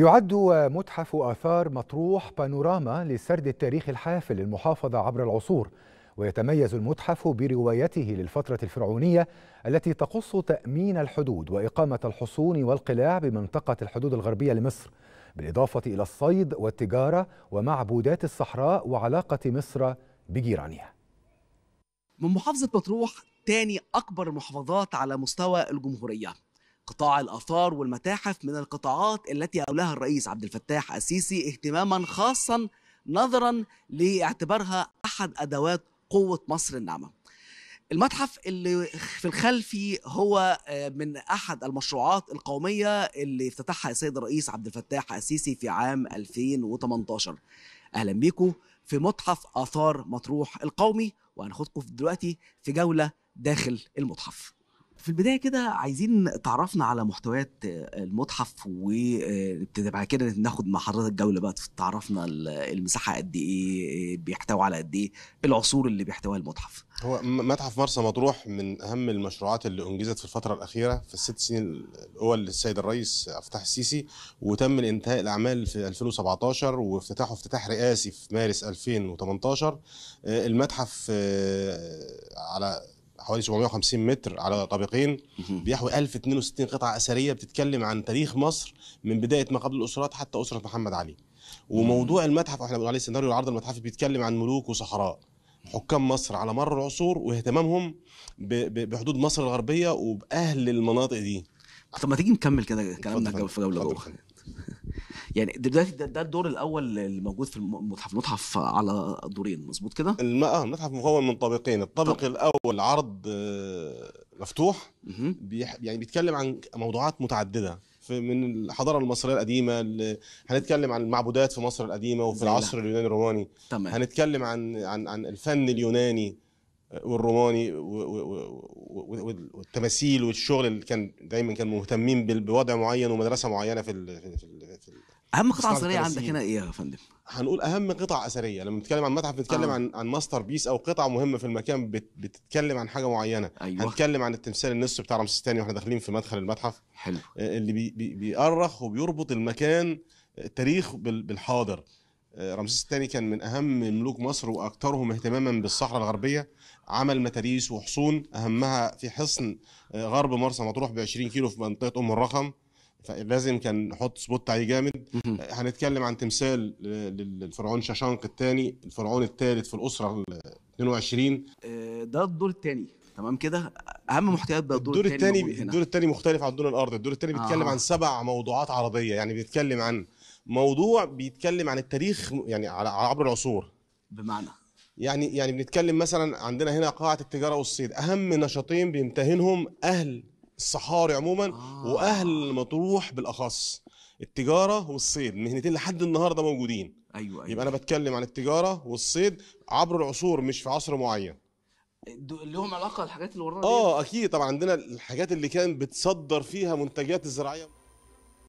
يعد متحف آثار مطروح بانوراما لسرد التاريخ الحافل للمحافظة عبر العصور ويتميز المتحف بروايته للفترة الفرعونية التي تقص تأمين الحدود وإقامة الحصون والقلاع بمنطقة الحدود الغربية لمصر بالإضافة إلى الصيد والتجارة ومعبودات الصحراء وعلاقة مصر بجيرانها من محافظة مطروح تاني أكبر المحافظات على مستوى الجمهورية قطاع الآثار والمتاحف من القطاعات التي أولاها الرئيس عبد الفتاح السيسي اهتماما خاصا نظرا لاعتبارها أحد أدوات قوة مصر الناعمة المتحف اللي في الخلفي هو آه، من احد المشروعات القوميه اللي افتتحها السيد الرئيس عبد الفتاح السيسي في عام 2018 اهلا بيكم في متحف اثار مطروح القومي وهناخدكم دلوقتي في جوله داخل المتحف في البدايه كده عايزين تعرفنا على محتويات المتحف ونبتدي بعد كده ناخد مع حضرتك جوله بقى تعرفنا المساحه قد ايه بيحتوي على قد ايه العصور اللي بيحتويها المتحف هو متحف مرسى مطروح من اهم المشروعات اللي انجزت في الفتره الاخيره في الست سنين الاول للسيد الرئيس افتح السيسي وتم انتهاء الاعمال في 2017 وافتتاحه افتتاح رئاسي في مارس 2018 آه، المتحف آه، على حوالي 750 متر على طابقين بيحوي 1062 قطعه اثريه بتتكلم عن تاريخ مصر من بدايه ما قبل الاسرات حتى اسره محمد علي وموضوع المتحف احنا بنقول عليه سيناريو العرض المتحفي بيتكلم عن ملوك وصحراء حكام مصر على مر العصور واهتمامهم بحدود مصر الغربيه وباهل المناطق دي طب ما تيجي نكمل كده كلامنا في جوله اخرى يعني دلوقتي ده, ده الدور الاول اللي موجود في المتحف المتحف على دورين مظبوط كده اه المتحف مكون من طابقين الطابق طب. الاول عرض آه، مفتوح بيح... يعني بيتكلم عن موضوعات متعدده من الحضاره المصريه القديمه هنتكلم عن المعبودات في مصر القديمه وفي العصر لا. اليوناني الروماني تمام. هنتكلم عن عن عن الفن اليوناني آه، والروماني والتماثيل والشغل اللي كان دايما كان مهتمين بوضع معين ومدرسه معينه في اهم قطعه اثريه عندك هنا ايه يا فندم؟ هنقول اهم قطع اثريه لما بنتكلم عن متحف بنتكلم آه. عن عن ماستر بيس او قطعه مهمه في المكان بت... بتتكلم عن حاجه معينه أيوة. هنتكلم عن التمثال النصف بتاع رمسيس الثاني واحنا داخلين في مدخل المتحف حلو آه، اللي بي... بي... بيأرخ وبيربط المكان التاريخ آه، بال... بالحاضر آه، رمسيس الثاني كان من اهم ملوك مصر واكثرهم اهتماما بالصحراء الغربيه عمل متاريس وحصون اهمها في حصن غرب مرسى مطروح ب 20 كيلو في منطقه ام الرخم فلازم كان نحط سبوت عليه جامد هنتكلم عن تمثال للفرعون شاشانق الثاني الفرعون الثالث في الاسره 22 آه، ده الدور الثاني تمام كده اهم محتويات بقى الدور الثاني الدور الثاني مختلف عن الدور الارضي الدور الثاني بيتكلم آه. عن سبع موضوعات عرضيه يعني بيتكلم عن موضوع بيتكلم عن التاريخ يعني على عبر العصور بمعنى يعني يعني بنتكلم مثلا عندنا هنا قاعه التجاره والصيد اهم نشاطين بيمتهنهم اهل الصحاري عموما آه. واهل مطروح بالاخص التجاره والصيد مهنتين لحد النهارده موجودين ايوه ايوه يبقى انا بتكلم عن التجاره والصيد عبر العصور مش في عصر معين لهم علاقه الحاجات اللي ورانا اه اكيد طبعا عندنا الحاجات اللي كانت بتصدر فيها منتجات الزراعيه